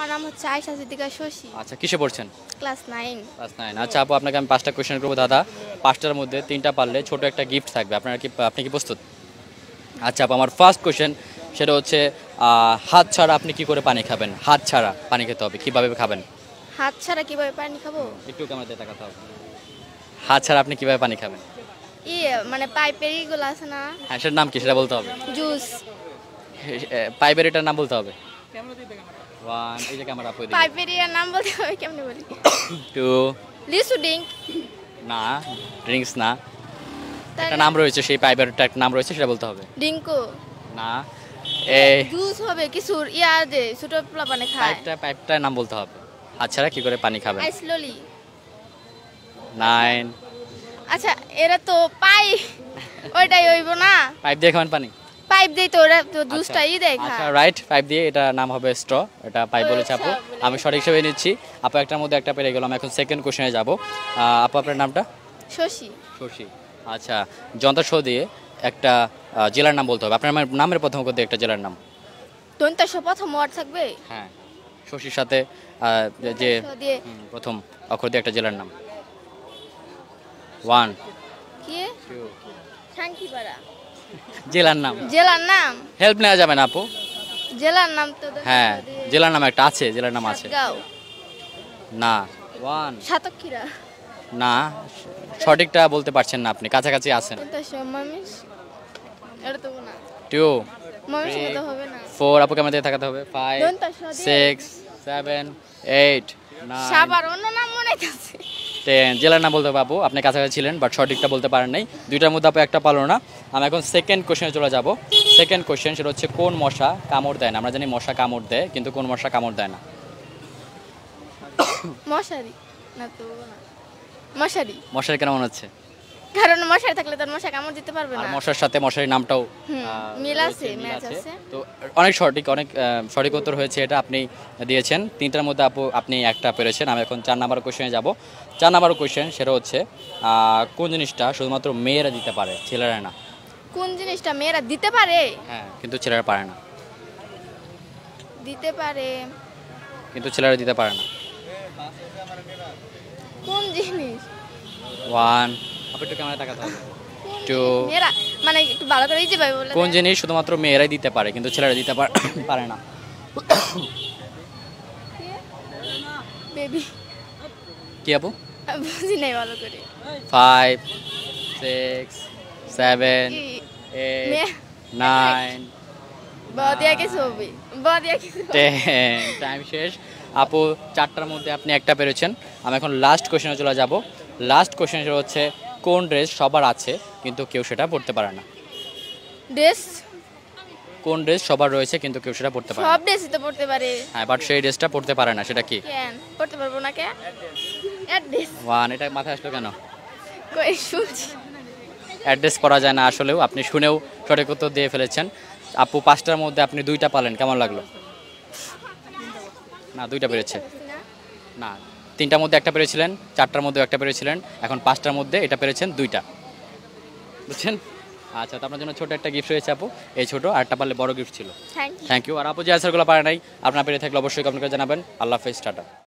আমার নাম হচ্ছে আয়েশা সিদ্দিকা শশী আচ্ছা কিসে পড়ছেন ক্লাস নাইন ক্লাস নাইন আচ্ছা আপু আপনাকে আমি পাঁচটা কোশ্চেন করবো দাদা পাঁচটার মধ্যে তিনটা পারলে ছোট একটা গিফট থাকবে আপনার কি আপনি কি প্রস্তুত আচ্ছা আপু আমার ফার্স্ট কোশ্চেন সেটা হচ্ছে হাত ছাড়া আপনি কি করে পানি খাবেন হাত ছাড়া পানি খেতে হবে কীভাবে খাবেন হাত ছাড়া কীভাবে পানি খাবো একটু ক্যামেরাতে কথা হবে হাত ছাড়া আপনি কীভাবে পানি খাবেন ই ইয়ে, মানে পাইপের ইগুলো আছে না হ্যাঁ সেটার নাম কি সেটা বলতে হবে জুস হ্যাঁ, পাইপের এটার নাম বলতে হবে ওয়ান ইয়া দে ছোট পোলা পানি খায় পাইপটা পাইপটার নাম বলতে হবে আচ্ছা কি করে পানি খাবে নাইন আচ্ছা এরা তো পাই ওইটাই হইব না পাইপ দিয়ে খাবেন পানি পাইপ দিয়ে তো ওরা তো আচ্ছা, জুসটা ই আচ্ছা রাইট পাইপ দিয়ে এটা নাম হবে স্ট্র এটা পাইপ বলেছে আপু আচ্ছা, আমি সঠিক হিসেবে নিচ্ছি আপু একটার মধ্যে একটা পেরে গেলাম এখন সেকেন্ড কোশ্চেনে যাব আপু আপনার নামটা শশী শশী আচ্ছা যন্ত্র শো দিয়ে একটা জেলার নাম বলতে হবে আপনার নামের প্রথম করতে একটা জেলার নাম দন্তা প্রথম ওয়ার্ড থাকবে হ্যাঁ শশীর সাথে যে প্রথম অক্ষর দিয়ে একটা জেলার নাম ওয়ান কি সাংখিপাড়া জেলার নাম জেলার নাম হেল্প নেওয়া যাবে না আপু জেলার নাম তো হ্যাঁ জেলার নাম একটা আছে জেলার নাম আছে না ওয়ান সাতক্ষীরা না সঠিকটা বলতে পারছেন না আপনি কাছাকাছি আছেন টু ফোর আপুকে আমাদের থাকাতে হবে ফাইভ সিক্স সেভেন এইট সাবার অন্য নাম মনে আছে তে জেলার নাম বলতে পারবো আপনি কাছাকাছি ছিলেন বাট সঠিকটা বলতে পারেন নাই দুইটার মধ্যে আপনি একটা পারলো না আমি এখন সেকেন্ড কোশ্চেনে চলে যাব সেকেন্ড কোশ্চেন সেটা হচ্ছে কোন মশা কামড় দেয় না আমরা জানি মশা কামড় দেয় কিন্তু কোন মশা কামড় দেয় না মশারি না তো মশারি মশারি কেন মনে হচ্ছে কারণ মশারি থাকলে তার মশা কামড় দিতে পারবে না মশার সাথে মশারির নামটাও মিল আছে ম্যাচ আছে তো অনেক সঠিক অনেক সঠিক উত্তর হয়েছে এটা আপনি দিয়েছেন তিনটার মধ্যে আপু আপনি একটা পেরেছেন আমি এখন চার নাম্বার কোশ্চেনে যাব চার নাম্বার কোশ্চেন সেটা হচ্ছে কোন জিনিসটা শুধুমাত্র মেয়েরা দিতে পারে ছেলেরা না কোন জিনিসটা মেয়েরা দিতে পারে হ্যাঁ কিন্তু ছেলেরা পারে না দিতে পারে কিন্তু ছেলেরা দিতে পারে না কোন জিনিস ওয়ান আপনি একটু ক্যামেরা মানে একটু কোন জিনিস শুধুমাত্র মেয়েরাই দিতে পারে কিন্তু ছেলেরা দিতে পারে না বেবি কি আপু five six seven nine time শেষ আপু চারটার মধ্যে আপনি একটা পেরেছেন আমি এখন লাস্ট কোয়েশনে চলে যাব লাস্ট কোয়েশন হচ্ছে কোন ড্রেস সবার আছে কিন্তু কেউ সেটা পড়তে পারে না ড্রেস কোন ড্রেস সবার রয়েছে কিন্তু কেউ সেটা পড়তে পারে সব ড্রেসই তো পড়তে পারে হ্যাঁ বাট সেই ড্রেসটা পড়তে পারে না সেটা কি কেন পড়তে পারবো না কে অ্যাড্রেস ওয়ান এটা মাথায় আসলো কেন কই শুনছি অ্যাড্রেস করা যায় না আসলেও আপনি শুনেও সঠিক উত্তর দিয়ে ফেলেছেন আপু পাঁচটার মধ্যে আপনি দুইটা পালেন কেমন লাগলো না দুইটা পেরেছে না তিনটার মধ্যে একটা পেরেছিলেন চারটার মধ্যে একটা পেরেছিলেন এখন পাঁচটার মধ্যে এটা পেরেছেন দুইটা বুঝছেন আচ্ছা তো আপনার জন্য ছোট একটা গিফট রয়েছে আপু এই ছোট একটা পারলে বড় গিফট ছিল থ্যাংক ইউ আর আপু যে আনসারগুলো পারে নাই আপনার পেরে থাকলে অবশ্যই আপনাকে জানাবেন আল্লাহ হাফেজ টাটা